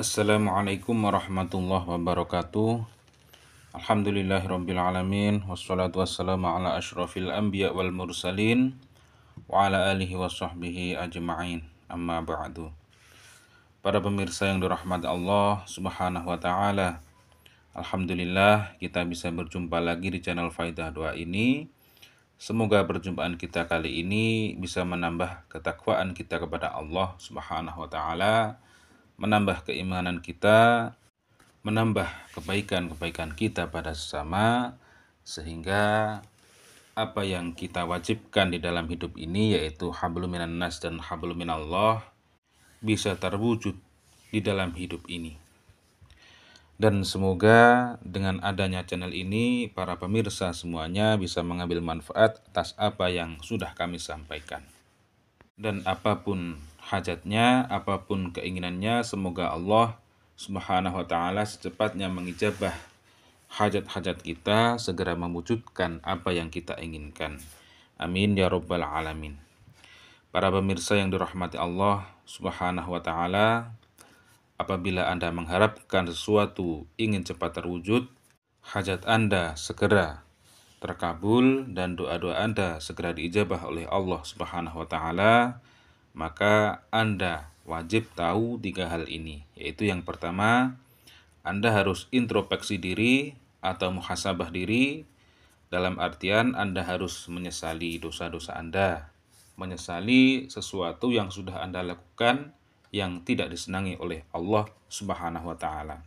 Assalamualaikum warahmatullahi wabarakatuh Alhamdulillahirrabbilalamin Wassalatu wassalamu ala ashrafil anbiya wal mursalin Wa ala alihi wa sahbihi ajma'in Amma ba'du Para pemirsa yang dirahmati Allah subhanahu wa ta'ala Alhamdulillah kita bisa berjumpa lagi di channel Faidah Doa ini Semoga perjumpaan kita kali ini bisa menambah ketakwaan kita kepada Allah Subhanahu wa taala menambah keimanan kita, menambah kebaikan-kebaikan kita pada sesama, sehingga apa yang kita wajibkan di dalam hidup ini yaitu habluminan nas dan habluminallah bisa terwujud di dalam hidup ini. Dan semoga dengan adanya channel ini para pemirsa semuanya bisa mengambil manfaat atas apa yang sudah kami sampaikan dan apapun hajatnya, apapun keinginannya, semoga Allah Subhanahu wa taala secepatnya mengijabah hajat-hajat kita, segera mewujudkan apa yang kita inginkan. Amin ya rabbal alamin. Para pemirsa yang dirahmati Allah Subhanahu wa taala, apabila Anda mengharapkan sesuatu ingin cepat terwujud, hajat Anda segera terkabul dan doa-doa Anda segera diijabah oleh Allah Subhanahu wa taala, maka Anda wajib tahu tiga hal ini, yaitu yang pertama, Anda harus introspeksi diri atau muhasabah diri dalam artian Anda harus menyesali dosa-dosa Anda, menyesali sesuatu yang sudah Anda lakukan yang tidak disenangi oleh Allah Subhanahu wa taala.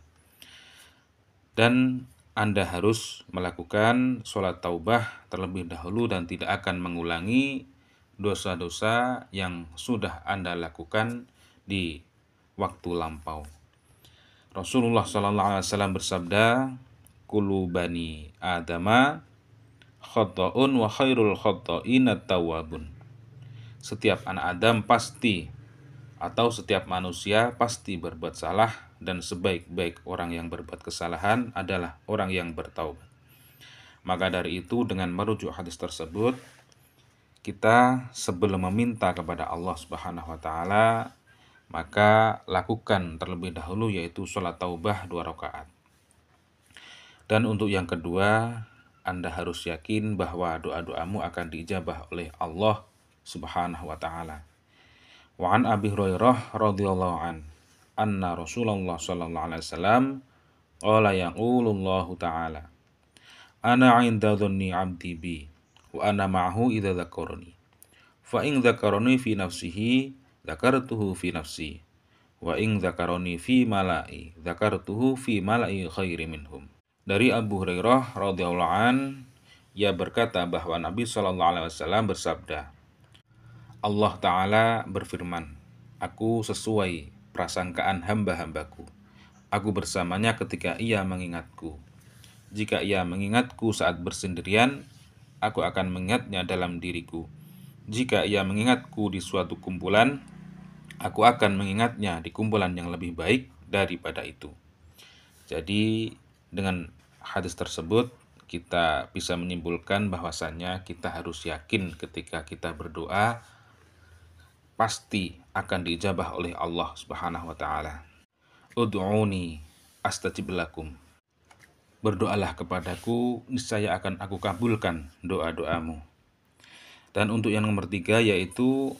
Dan anda harus melakukan sholat taubah terlebih dahulu dan tidak akan mengulangi dosa-dosa yang sudah Anda lakukan di waktu lampau. Rasulullah Sallallahu Alaihi Wasallam bersabda, "Kulu bani Adama khotoun wa khairul khotoin tawabun." Setiap anak Adam pasti atau setiap manusia pasti berbuat salah dan sebaik-baik orang yang berbuat kesalahan adalah orang yang bertaubat. Maka dari itu dengan merujuk hadis tersebut kita sebelum meminta kepada Allah Subhanahu wa taala maka lakukan terlebih dahulu yaitu sholat taubah dua rakaat. Dan untuk yang kedua, Anda harus yakin bahwa doa-doamu akan diijabah oleh Allah Subhanahu wa taala. Wa an Abi Hurairah radhiyallahu an anna Rasulullah sallallahu alaihi wasallam qala yaqulullahu ta'ala ana 'inda dhanni 'abdi bi wa ana ma'hu idza dzakarani fa in dzakarani fi nafsihi dzakartuhu fi nafsi wa in dzakarani fi mala'i dzakartuhu fi mala'i khairi minhum dari Abu Hurairah radhiyallahu an ia berkata bahwa Nabi sallallahu alaihi wasallam bersabda Allah taala berfirman Aku sesuai prasangkaan hamba-hambaku. Aku bersamanya ketika ia mengingatku. Jika ia mengingatku saat bersendirian, aku akan mengingatnya dalam diriku. Jika ia mengingatku di suatu kumpulan, aku akan mengingatnya di kumpulan yang lebih baik daripada itu. Jadi, dengan hadis tersebut, kita bisa menyimpulkan bahwasannya kita harus yakin ketika kita berdoa pasti akan dijabah oleh Allah Subhanahu wa taala. Ud'uni astajib lakum. Berdoalah kepadaku, niscaya akan aku kabulkan doa-doamu. Dan untuk yang nomor tiga yaitu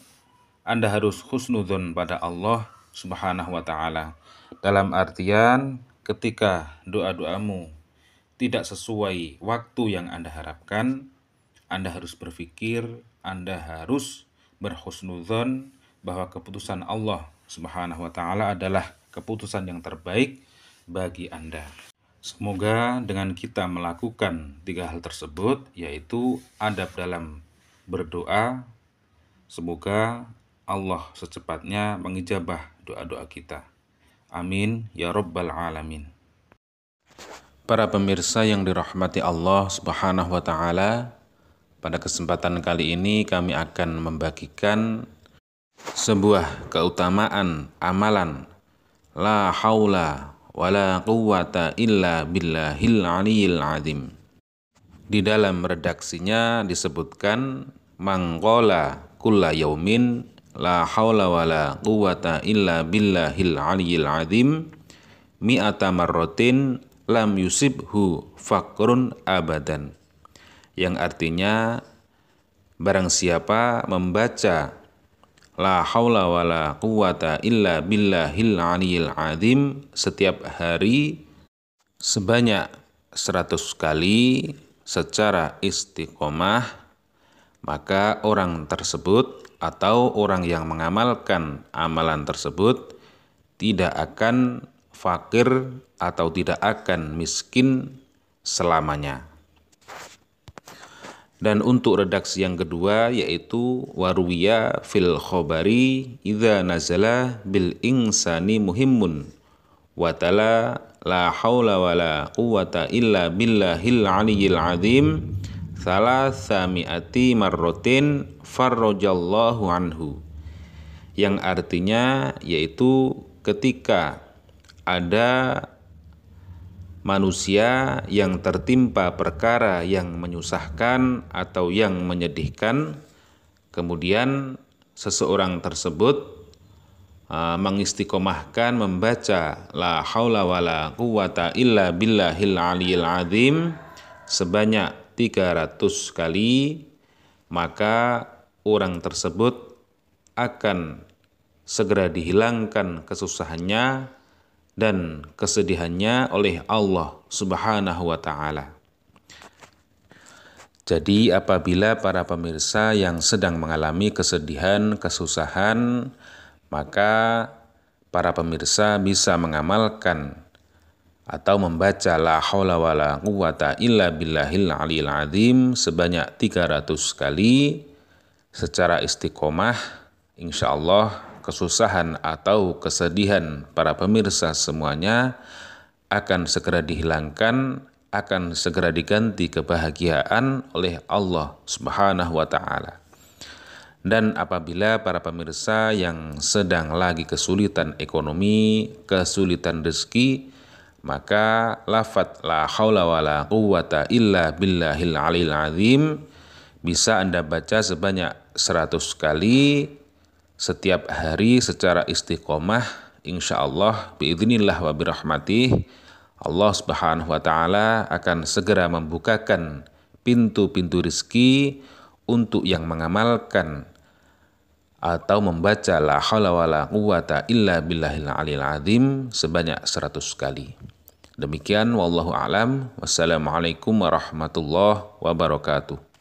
Anda harus khusnudzon pada Allah Subhanahu wa taala. Dalam artian ketika doa-doamu tidak sesuai waktu yang Anda harapkan, Anda harus berpikir, Anda harus berhusnudzon bahwa keputusan Allah Subhanahu wa taala adalah keputusan yang terbaik bagi Anda. Semoga dengan kita melakukan tiga hal tersebut yaitu adab dalam berdoa semoga Allah secepatnya mengijabah doa-doa kita. Amin ya rabbal alamin. Para pemirsa yang dirahmati Allah Subhanahu wa taala, pada kesempatan kali ini kami akan membagikan sebuah keutamaan amalan La haula wala quwata illa billahil aliyil azim. Di dalam redaksinya disebutkan mangkola kulla yaumin la haula wala quwata illa billahil aliyil azim mi'ata marrotin lam yusibhu fakrun abadan yang artinya barang siapa membaca la haula wala quwata illa billahil aliyil azim setiap hari sebanyak 100 kali secara istiqomah maka orang tersebut atau orang yang mengamalkan amalan tersebut tidak akan fakir atau tidak akan miskin selamanya dan untuk redaksi yang kedua yaitu warwiya fil khobari idza nazala bil insani muhimmun Tala la haula wala quwata illa billahil aliyil azim thalatha mi'ati marrotin farrojallahu anhu yang artinya yaitu ketika ada manusia yang tertimpa perkara yang menyusahkan atau yang menyedihkan, kemudian seseorang tersebut uh, mengistiqomahkan membaca la haula wala quwata illa billahil aliyil azim sebanyak 300 kali maka orang tersebut akan segera dihilangkan kesusahannya dan kesedihannya oleh Allah Subhanahu wa taala. Jadi apabila para pemirsa yang sedang mengalami kesedihan, kesusahan, maka para pemirsa bisa mengamalkan atau membaca la haula wala quwata illa billahil aliyil azim sebanyak 300 kali secara istiqomah insyaallah kesusahan atau kesedihan para pemirsa semuanya akan segera dihilangkan, akan segera diganti kebahagiaan oleh Allah Subhanahu wa taala. Dan apabila para pemirsa yang sedang lagi kesulitan ekonomi, kesulitan rezeki, maka lafat la haula wala quwata illa billahil alil azim bisa Anda baca sebanyak 100 kali setiap hari secara istiqomah insya Allah biidznillah wa birahmati Allah subhanahu wa ta'ala akan segera membukakan pintu-pintu rizki untuk yang mengamalkan atau membaca la wa la quwata illa billahil alil azim sebanyak seratus kali. Demikian wallahu Wassalamualaikum warahmatullahi wabarakatuh.